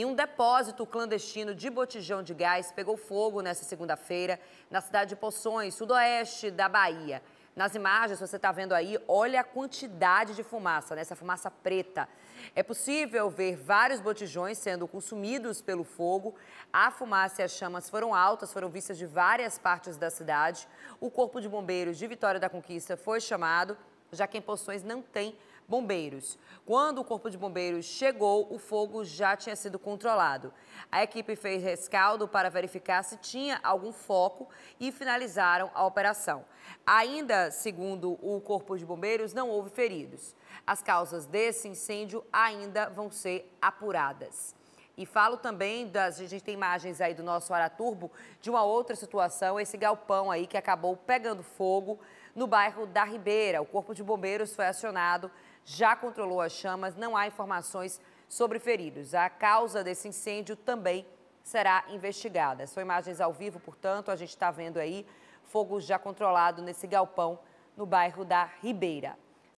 E um depósito clandestino de botijão de gás pegou fogo nesta segunda-feira na cidade de Poções, sudoeste da Bahia. Nas imagens, você está vendo aí, olha a quantidade de fumaça, né? essa fumaça preta. É possível ver vários botijões sendo consumidos pelo fogo. A fumaça e as chamas foram altas, foram vistas de várias partes da cidade. O Corpo de Bombeiros de Vitória da Conquista foi chamado, já que em Poções não tem bombeiros. Quando o Corpo de Bombeiros chegou, o fogo já tinha sido controlado. A equipe fez rescaldo para verificar se tinha algum foco e finalizaram a operação. Ainda segundo o Corpo de Bombeiros, não houve feridos. As causas desse incêndio ainda vão ser apuradas. E falo também, das, a gente tem imagens aí do nosso Araturbo, de uma outra situação, esse galpão aí que acabou pegando fogo no bairro da Ribeira. O Corpo de Bombeiros foi acionado, já controlou as chamas, não há informações sobre feridos. A causa desse incêndio também será investigada. São imagens ao vivo, portanto, a gente está vendo aí fogo já controlado nesse galpão no bairro da Ribeira.